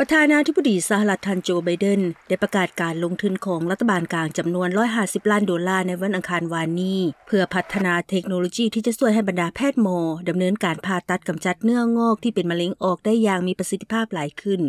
ประธานาธิบดีสหรัฐทันโจไบเดนได้ประกาศการลงทุนของรัฐบาลกลางจำนวน 150 ล้านดอลลาร์ในวันอังคารวานนี้ เพื่อพัฒนาเทคโนโลยีที่จะช่วยให้บรรดาแพทย์หมอดำเนินการผ่าตัดกำจัดเนื้องอกที่เป็นมะเร็งออกได้อย่างมีประสิทธิภาพหลายขึ้น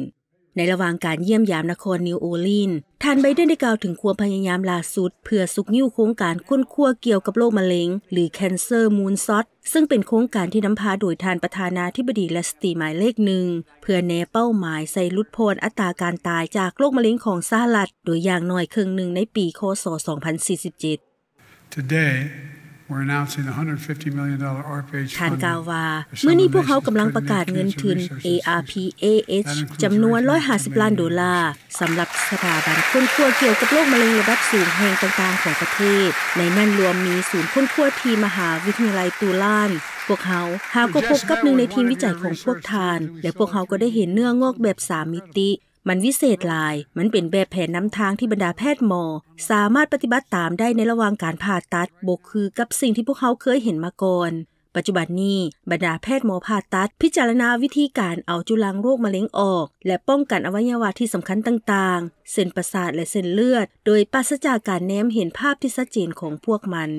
ในระหว่างการเยี่ยมยามนครนิวออลีนทานไบเดนได้กล่าวถึงความพยายามล่าสุด เพื่อสุกยิ้วโครงการค้นคว้าเกี่ยวกับโรคมะเร็ง หรือ Cancer Moon s o t ซึ่งเป็นโครงการที่นำพา โดยทานประธานาธิบดีและสตีหมายเลขหนึ่งเพื่อแนเป้าหมายใส่ลุดพลอัตราการตายจากโรคมะเร็งของสหรัฐโดยอย่างน้อยครึ่งหนึ่งในปี คศ 2047 Today ท่านกล่าวว่าเมื่อนี้พวกเขากำลังประกาศเงินทุน ARPAH จำนวน 150 ล้านดอลลาร์สำหรับสถาบันค้นคว้าเกี่ยวกับโรคมะเร็งระดับสูงแห่งต่างๆ ของประเทศ ในนั้นรวมมีศูนย์ค้นคว้าทีมหาวิทยาลัยตูลาน พวกเขาหาก็พบกับหนึ่งในทีมวิจัยของพวกทาน และพวกเขาก็ได้เห็นเนื้องอกแบบสามมิติมันวิเศษลาย มันเป็นแบบแผนน้ำทางที่บรรดาแพทย์หมอ สามารถปฏิบัติตามได้ในระหว่างการผ่าตัด บกคือกับสิ่งที่พวกเขาเคยเห็นมาก่อน ปัจจุบันนี้ บรรดาแพทย์หมอผ่าตัด พิจารณาวิธีการเอาจุลังโรคมะเร็งออก และป้องกันอวัยวะที่สำคัญต่างๆ เส้นประสาทและเส้นเลือด โดยปราศจากการแนมเห็นภาพที่ชัดเจนของพวกมัน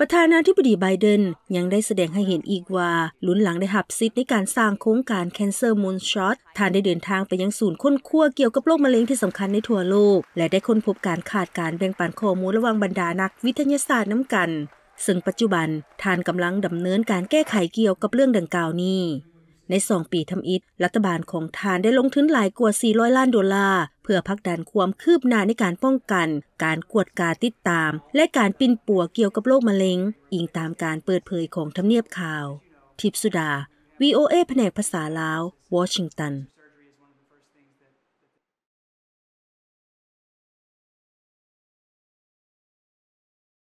ประธานาธิบดีไบเดนยังได้แสดงให้เห็นอีกว่าลุ้นหลังได้หับซิดในการสร้างโครงการ Cancer Moonshot ท่านได้เดินทางไปยังศูนย์ค้นคว้าเกี่ยวกับโรคมะเร็งที่สำคัญในทั่วโลก และได้ค้นพบการขาดการแบ่งปันข้อมูลระหว่างบรรดานักวิทยาศาสตร์น้ำกัน ซึ่งปัจจุบันท่านกำลังดำเนินการแก้ไขเกี่ยวกับเรื่องดังกล่าวนี้ในสองปีทำอิฐรัฐบาลของทานได้ลงทุนหลายกว่า 400 ล้านดอลลาร์เพื่อพักดันความคืบหน้าในการป้องกัน การกวดกาติดตาม และการปินปัวเกี่ยวกับโรคมะเร็ง อิงตามการเปิดเผยของทำเนียบข่าว ทิพสุดา VOA แผนกภาษาลาววอชิงตัน